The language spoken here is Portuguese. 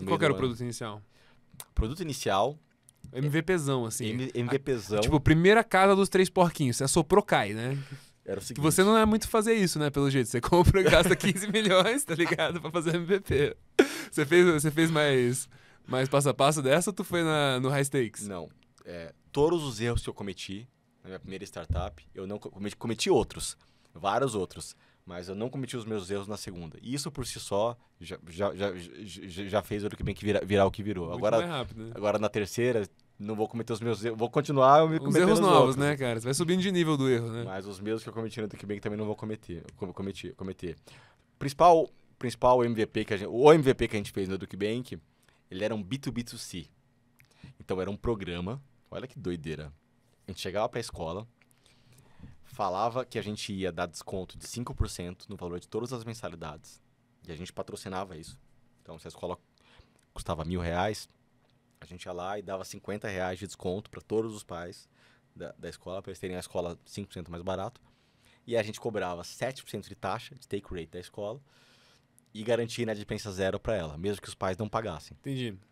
No qual era o produto inicial? Produto inicial. É MVPzão, assim. M MVPzão. tipo, primeira casa dos três porquinhos. Você assoprou, cai, né? Era o seguinte. Você não é muito fazer isso, né? Pelo jeito. Você compra, e gasta 15 milhões, tá ligado? Pra fazer MVP. Você fez, você fez mais, mais passo a passo dessa ou tu foi na, no high stakes? Não. É, todos os erros que eu cometi na minha primeira startup, eu não cometi, cometi outros. Vários outros mas eu não cometi os meus erros na segunda. E isso por si só já, já, já, já fez o que bem que virar, virar o que virou. Muito agora, rápido, né? agora na terceira, não vou cometer os meus erros. Vou continuar me Os erros novos, outros. né, cara? Você vai subindo de nível do erro, né? Mas os mesmos que eu cometi no que bem também não vou cometer. Cometi, cometer. Principal, principal MVP que a gente, o MVP que a gente fez no Duke Bank, ele era um B2B2C. Então era um programa. Olha que doideira. A gente chegava para a escola, falava que a gente ia dar desconto de 5% no valor de todas as mensalidades. E a gente patrocinava isso. Então, se a escola custava mil reais, a gente ia lá e dava 50 reais de desconto para todos os pais da, da escola, para eles terem a escola 5% mais barato. E a gente cobrava 7% de taxa, de take rate da escola, e garantia dispensa zero para ela, mesmo que os pais não pagassem. Entendi.